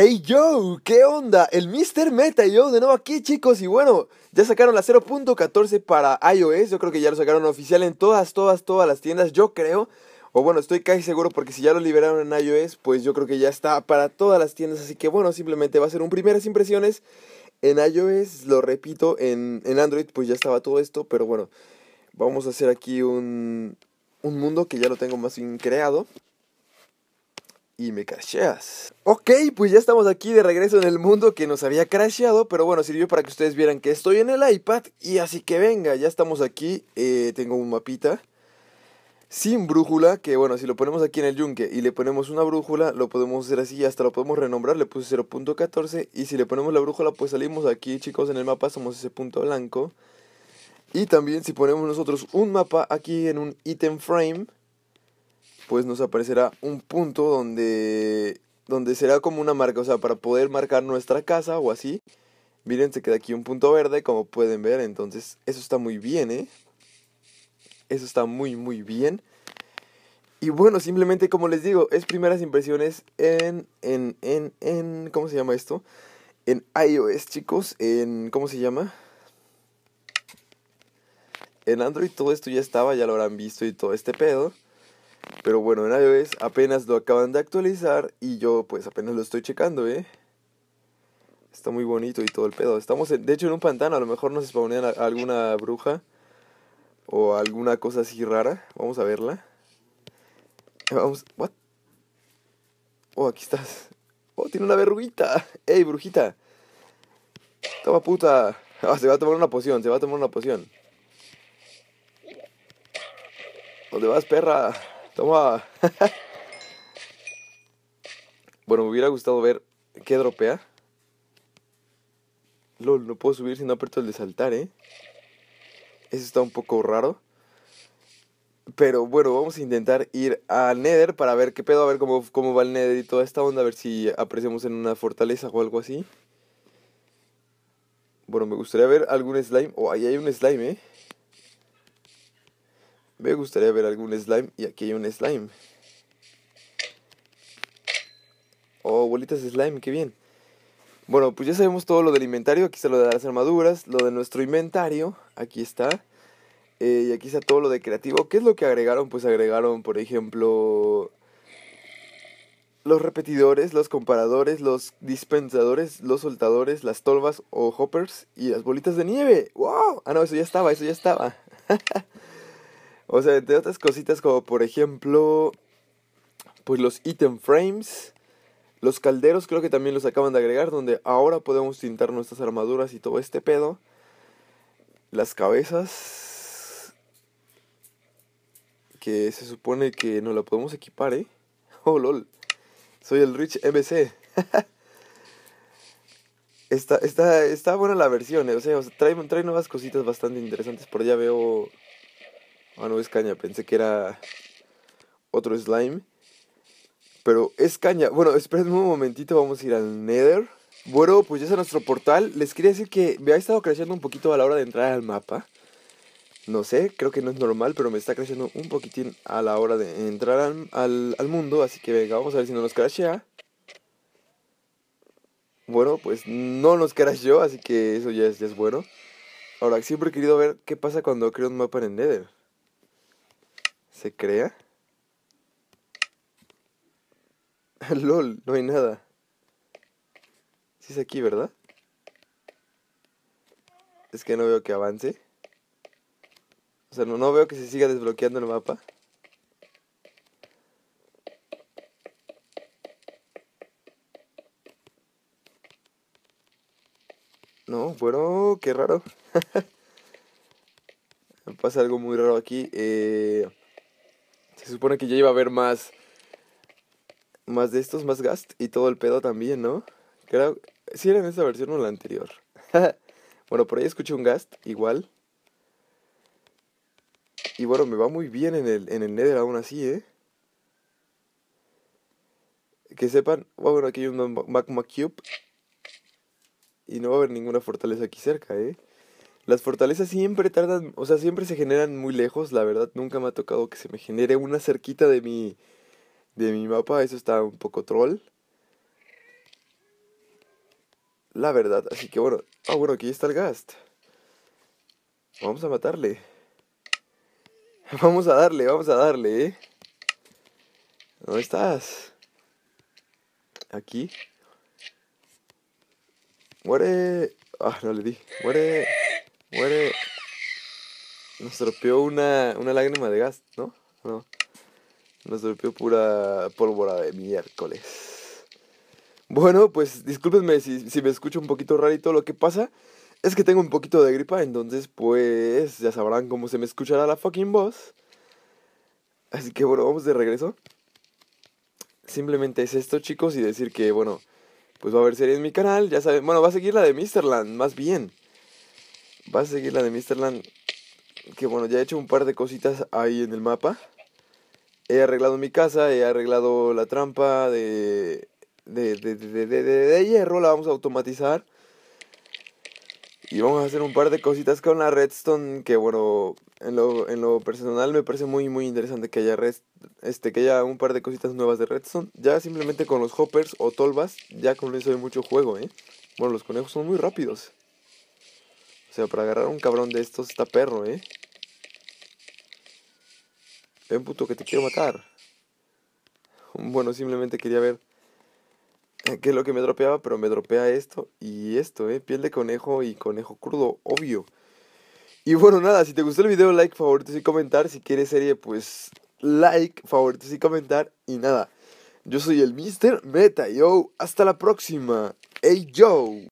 Hey yo, ¿qué onda? El Mr. Meta yo de nuevo aquí chicos y bueno, ya sacaron la 0.14 para iOS, yo creo que ya lo sacaron oficial en todas, todas, todas las tiendas, yo creo, o bueno, estoy casi seguro porque si ya lo liberaron en iOS, pues yo creo que ya está para todas las tiendas, así que bueno, simplemente va a ser un primeras impresiones en iOS, lo repito, en, Android pues ya estaba todo esto, pero bueno, vamos a hacer aquí un, un mundo que ya lo tengo más bien creado y me crasheas. Ok, pues ya estamos aquí de regreso en el mundo que nos había crasheado, pero bueno, sirvió para que ustedes vieran que estoy en el iPad y así que venga, ya estamos aquí, eh, tengo un mapita sin brújula, que bueno, si lo ponemos aquí en el yunque y le ponemos una brújula, lo podemos hacer así, hasta lo podemos renombrar, le puse 0.14 y si le ponemos la brújula, pues salimos aquí, chicos, en el mapa somos ese punto blanco. Y también si ponemos nosotros un mapa aquí en un item frame, pues nos aparecerá un punto donde, donde será como una marca, o sea, para poder marcar nuestra casa o así. Miren, se queda aquí un punto verde, como pueden ver, entonces eso está muy bien, ¿eh? Eso está muy, muy bien. Y bueno, simplemente como les digo, es primeras impresiones en, en, en, en, ¿cómo se llama esto? En iOS, chicos, en, ¿cómo se llama? En Android todo esto ya estaba, ya lo habrán visto y todo este pedo. Pero bueno, en iOS apenas lo acaban de actualizar y yo pues apenas lo estoy checando, ¿eh? Está muy bonito y todo el pedo. Estamos, de hecho, en un pantano. A lo mejor nos spawnean alguna bruja o alguna cosa así rara. Vamos a verla. Vamos. ¿What? Oh, aquí estás. Oh, tiene una verruguita. ¡Ey, brujita! Toma puta. Ah, se va a tomar una poción, se va a tomar una poción. ¿Dónde vas, perra? Toma bueno, me hubiera gustado ver qué dropea. LOL, no puedo subir si no aprieto el de saltar, ¿eh? Eso está un poco raro. Pero bueno, vamos a intentar ir a Nether para ver qué pedo, a ver cómo, cómo va el Nether y toda esta onda, a ver si aparecemos en una fortaleza o algo así. Bueno, me gustaría ver algún slime. Oh, ahí hay un slime, ¿eh? Me gustaría ver algún slime y aquí hay un slime. Oh, bolitas de slime, qué bien. Bueno, pues ya sabemos todo lo del inventario. Aquí está lo de las armaduras, lo de nuestro inventario. Aquí está. Eh, y aquí está todo lo de creativo. ¿Qué es lo que agregaron? Pues agregaron, por ejemplo, los repetidores, los comparadores, los dispensadores, los soltadores, las tolvas o hoppers y las bolitas de nieve. ¡Wow! Ah, no, eso ya estaba, eso ya estaba. O sea, entre otras cositas como por ejemplo, pues los item frames, los calderos creo que también los acaban de agregar, donde ahora podemos tintar nuestras armaduras y todo este pedo. Las cabezas, que se supone que no la podemos equipar, ¿eh? Oh, lol. Soy el Rich MC. está, está, buena la versión, ¿eh? o sea, trae, trae nuevas cositas bastante interesantes, por ya veo Ah, no, es caña. Pensé que era otro slime. Pero es caña. Bueno, esperen un momentito. Vamos a ir al Nether. Bueno, pues ya es nuestro portal. Les quería decir que me ha estado creciendo un poquito a la hora de entrar al mapa. No sé, creo que no es normal, pero me está creciendo un poquitín a la hora de entrar al, mundo. Así que venga, vamos a ver si no nos crashea. Bueno, pues no nos crasheó, así que eso ya es, ya es bueno. Ahora, siempre he querido ver qué pasa cuando creo un mapa en el Nether. ¿Se crea? LOL, no hay nada. Si es aquí, ¿verdad? Es que no veo que avance. O sea, no, no veo que se siga desbloqueando el mapa. No, bueno, qué raro. Pasa algo muy raro aquí. Eh... Se supone que ya iba a haber más. Más de estos, más gast y todo el pedo también, ¿no? Creo. Si era en esta versión o la anterior. bueno, por ahí escuché un gast, igual. Y bueno, me va muy bien en el, en el Nether aún así, ¿eh? Que sepan, bueno, aquí hay un Magma Cube. Y no va a haber ninguna fortaleza aquí cerca, ¿eh? Las fortalezas siempre tardan, o sea, siempre se generan muy lejos, la verdad nunca me ha tocado que se me genere una cerquita de mi de mi mapa, eso está un poco troll. La verdad, así que bueno, ah bueno, aquí está el Gast. Vamos a matarle. Vamos a darle, vamos a darle, ¿eh? ¿Dónde estás? Aquí. Muere. Ah, no le di. Muere muere. Nos tropeó una, lágrima de gas, ¿no? No. Nos tropeó pura pólvora de miércoles. Bueno, pues discúlpenme si, me escucho un poquito rarito lo que pasa. Es que tengo un poquito de gripa, entonces pues ya sabrán cómo se me escuchará la fucking voz. Así que bueno, vamos de regreso. Simplemente es esto, chicos, y decir que bueno, pues va a haber serie en mi canal, ya saben, bueno, va a seguir la de Land, más bien. Va a seguir la de Misterland. Que bueno, ya he hecho un par de cositas ahí en el mapa. He arreglado mi casa, he arreglado la trampa de, de, hierro, la vamos a automatizar. Y vamos a hacer un par de cositas con la redstone que bueno, en lo, personal me parece muy muy interesante que haya red, este que haya un par de cositas nuevas de redstone. Ya simplemente con los hoppers o tolvas, ya con eso hay mucho juego, ¿eh? Bueno, los conejos son muy rápidos sea, para agarrar un cabrón de estos está perro, ¿eh? Ven, puto, que te quiero matar. Bueno, simplemente quería ver qué es lo que me dropeaba, pero me dropea esto y esto, ¿eh? Piel de conejo y conejo crudo, obvio. Y bueno, nada, si te gustó el video, like, favoritos y comentar. Si quieres serie, pues like, favoritos y comentar. Y nada, yo soy el Mr. Meta, yo. Hasta la próxima. Hey, yo.